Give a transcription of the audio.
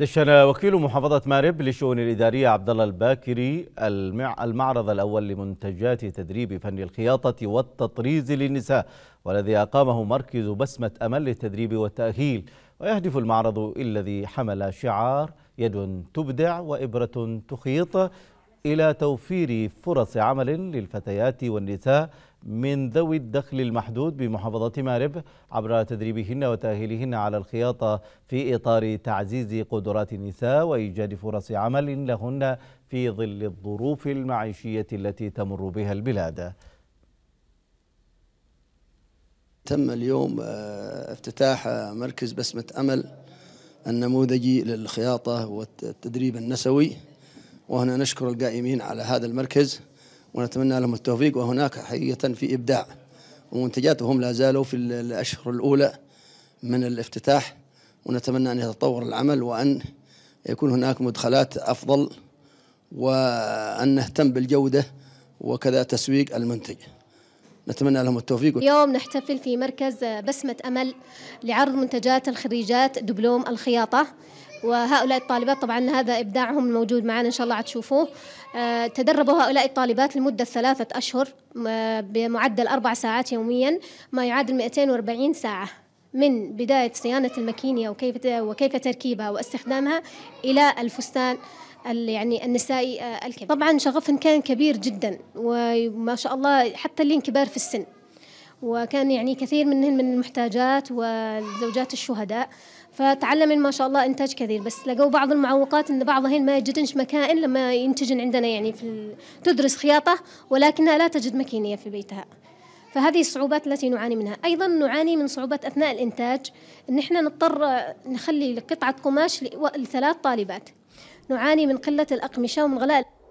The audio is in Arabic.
دشن وكيل محافظة مارب للشؤون الإدارية عبد الله الباكري المعرض الأول لمنتجات تدريب فن الخياطة والتطريز للنساء والذي أقامه مركز بسمة أمل للتدريب والتأهيل ويهدف المعرض الذي حمل شعار يد تبدع وإبرة تخيط إلى توفير فرص عمل للفتيات والنساء من ذوي الدخل المحدود بمحافظة مارب عبر تدريبهن وتأهيلهن على الخياطة في إطار تعزيز قدرات النساء وإيجاد فرص عمل لهن في ظل الظروف المعيشية التي تمر بها البلاد تم اليوم آه، افتتاح آه، مركز بسمة أمل النموذجي للخياطة والتدريب النسوي وهنا نشكر القائمين على هذا المركز ونتمنى لهم التوفيق وهناك حقيقة في إبداع ومنتجاتهم لا زالوا في الأشهر الأولى من الافتتاح ونتمنى أن يتطور العمل وأن يكون هناك مدخلات أفضل وأن نهتم بالجودة وكذا تسويق المنتج نتمنى لهم التوفيق اليوم نحتفل في مركز بسمة أمل لعرض منتجات الخريجات دبلوم الخياطة وهؤلاء الطالبات طبعا هذا إبداعهم الموجود معنا إن شاء الله تشوفوه آه، تدربوا هؤلاء الطالبات لمدة ثلاثة أشهر بمعدل أربع ساعات يوميا ما يعادل 240 ساعة من بداية صيانة الماكينة وكيف وكيف تركيبها واستخدامها إلى الفستان يعني النسائي آه، الكبير طبعا شغفهم كان كبير جدا وما شاء الله حتى اللي كبار في السن وكان يعني كثير منهن من المحتاجات وزوجات الشهداء فتعلمن ما شاء الله انتاج كثير بس لقوا بعض المعوقات ان بعضهن ما يجدنش مكائن لما ينتجن عندنا يعني في تدرس خياطه ولكنها لا تجد مكينيه في بيتها فهذه الصعوبات التي نعاني منها ايضا نعاني من صعوبه اثناء الانتاج ان احنا نضطر نخلي قطعه قماش لثلاث طالبات نعاني من قله الاقمشه ومن غلاء